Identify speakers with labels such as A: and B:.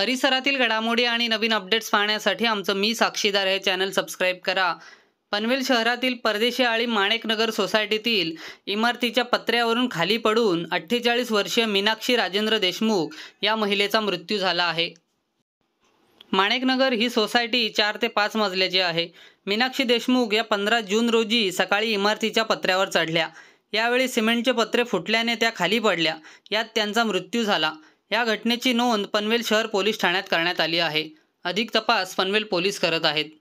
A: परिसरातील घडामोडी आणि नवीन अपडेट्स पाहण्यासाठी आमचं मी साक्षीदार हे चॅनल सबस्क्राईब करा पनवेल शहरातील परदेशी आळी माणेकनगर सोसायटीतील इमारतीच्या पत्र्यावरून खाली पडून अठ्ठेचाळीस वर्षीय मीनाक्षी राजेंद्र देशमुख या महिलेचा मृत्यू झाला आहे माणेकनगर ही सोसायटी चार ते पाच मजल्याची आहे मीनाक्षी देशमुख या पंधरा जून रोजी सकाळी इमारतीच्या पत्र्यावर चढल्या यावेळी सिमेंटचे पत्रे फुटल्याने त्या खाली पडल्या यात त्यांचा मृत्यू झाला या घटनेची नोंद पनवेल शहर पोलीस ठाण्यात करण्यात आली आहे अधिक तपास पनवेल पोलीस करत आहेत